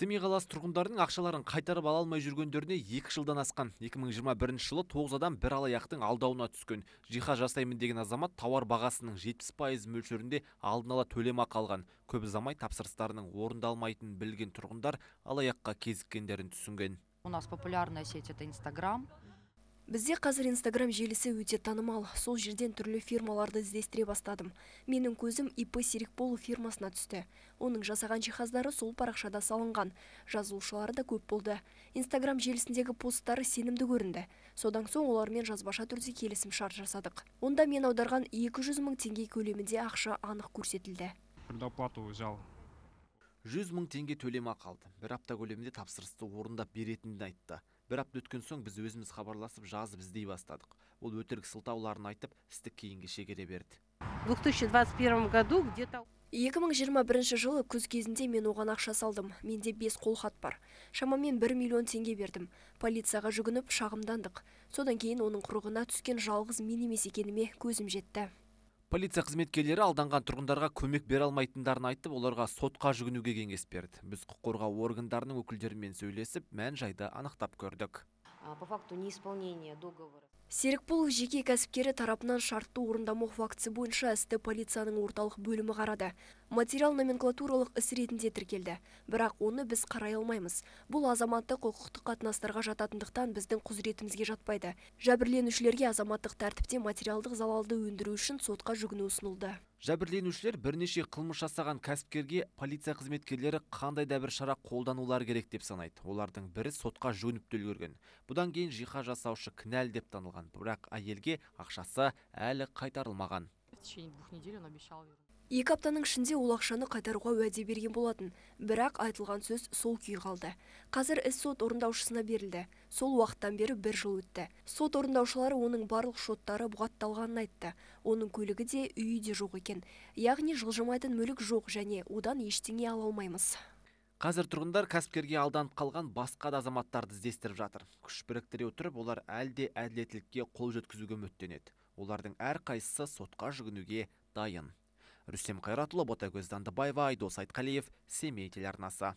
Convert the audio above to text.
семей қаласы тұрғындарының ақшаларын қайтарып ала алмай жүргендеріне екі жылдан асқан 2021 жылы тоғыз адам бір алаяқтың алдауына түскен жиһаз жасаймын деген азамат тауар бағасының 70 пайыз мөлшерінде алдын ала төлемақы алған көп ұзамай тапсырыстарының орындалмайтынын білген тұрғындар алаяққа кезіккендерін түсінген у нас популярная сеть это инстаграм Бізде қазір Инстаграм желісі өте танымал. Сол жерден түрлі фирмаларды іздестіре бастадым. Менің көзім ИП Серікболу фирмасына түсті. Оның жасаған жиһаздары сол парақшада салынған. Жазылушылары да көп болды. Инстаграм желісіндегі посттары сенімді көрінді. Содан соң олармен жазбаша түрде келісім шарт жасадық. Онда мен аударған 200 мың теңге көлемінде ақша анық көрсетілді. Предоплату взял жүз мың теңге төлемақы алды бір апта көлемінде тапсырысты орындап беретінін айтты бір апта өткен соң біз өзіміз хабарласып жазып іздей бастадық ол өтірік сылтауларын айтып істі кейінге шегере берді 2021 году где то 2021 жылы күз кезінде мен оған ақша салдым. Менде бес қолхат бар. Шамамен бір миллион теңге бердім. Полицияға жүгініп шағымдандық. Содан кейін оның құрығына түскен жалғыз мен емес екеніме көзім жетті полиция қызметкерлері алданған тұрғындарға көмек бере алмайтындарын айтып оларға сотқа жүгінуге кеңес берді біз құқық қорғау органдарының өкілдерімен сөйлесіп мән жайды анықтап көрдік по факту неисполнения договора. Серікболов жеке кәсіпкері тарапынан шартты орындамау фактісі бойынша әсті полицияның орталық бөлімі қарады. Материал номенклатуралық іс ретінде тіркелді, бірақ оны біз қарай алмаймыз. Бұл азаматты құқықтық қатынастарға жататындықтан біздің құзыретімізге жатпайды. Жәбірленушілерге азаматтық тәртіпте материалдық залалды өндіру үшін сотқа жүгіну ұсынылды. Жәбірленушілер бірнеше қылмыс жасаған кәсіпкерге полиция қызметкерлері қандай да бір шара қолданулары керек деп санайды. Олардың бірі сотқа жөніп төлгерген. Бұдан кейін жиха жасаушы кінәл деп танылған, бірақ әйелге ақшасы әлі қайтарылмаған екі аптаның ішінде ол ақшаны қайтаруға уәде берген болатын бірақ айтылған сөз сол күйі қалды қазір іс сот орындаушысына берілді сол уақыттан бері бір жыл өтті сот орындаушылары оның барлық шоттары бұғатталғанын айтты оның көлігі де үйі де жоқ екен яғни жылжымайтын мүлік жоқ және одан ештеңе ала алмаймыз қазір тұрғындар кәсіпкерге алданып қалған басқа да азаматтарды іздестіріп жатыр күш біріктіре отырып олар әлде әділеттілікке қол жеткізуге үміттенеді олардың әрқайсысы сотқа жүгінуге дайын Рүстем Қайратұлы, Ботагөз Дандыбаева, Айдос Айтқалиев, Семей телеарнасы.